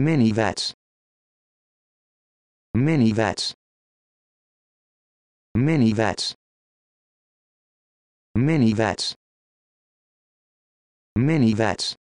Mini vets. Mini vets. Mini vets. Mini vets. Mini vets.